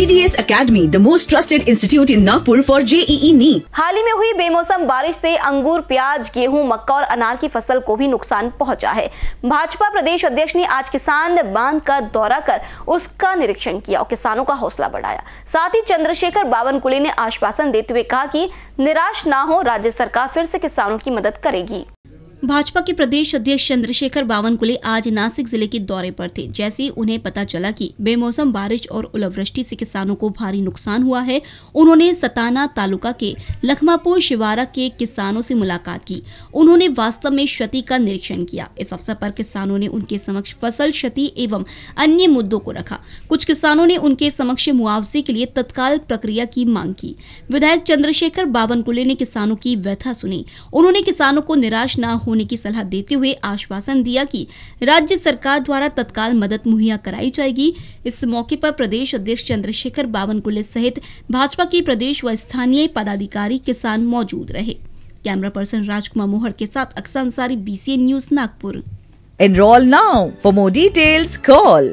GDS Academy, the most trusted institute in Nagpur for JEE e NEET. हाल ही में हुई बेमौसम बारिश से अंगूर प्याज गेहूं मक्का और अनार की फसल को भी नुकसान पहुंचा है भाजपा प्रदेश अध्यक्ष ने आज किसान बांध का दौरा कर उसका निरीक्षण किया और किसानों का हौसला बढ़ाया साथ ही चंद्रशेखर बावनकुले ने आश्वासन देते हुए कहा कि निराश ना हो राज्य सरकार फिर से किसानों की मदद करेगी भाजपा के प्रदेश अध्यक्ष चंद्रशेखर बावनकुले आज नासिक जिले के दौरे पर थे जैसे उन्हें पता चला कि बेमौसम बारिश और ओलावृष्टि से किसानों को भारी नुकसान हुआ है उन्होंने सताना तालुका के लखमापुर शिवारा के किसानों से मुलाकात की उन्होंने वास्तव में क्षति का निरीक्षण किया इस अवसर पर किसानों ने उनके समक्ष फसल क्षति एवं अन्य मुद्दों को रखा कुछ किसानों ने उनके समक्ष मुआवजे के लिए तत्काल प्रक्रिया की मांग की विधायक चंद्रशेखर बावनकुले ने किसानों की व्यथा सुनी उन्होंने किसानों को निराश न होने की सलाह देते हुए आश्वासन दिया कि राज्य सरकार द्वारा तत्काल मदद मुहैया कराई जाएगी इस मौके पर प्रदेश अध्यक्ष चंद्रशेखर बावनकुले सहित भाजपा के प्रदेश व स्थानीय पदाधिकारी किसान मौजूद रहे कैमरा पर्सन राजकुमार मोहर के साथ अक्सर Ansari B news Nagpur Enroll now. For more details, call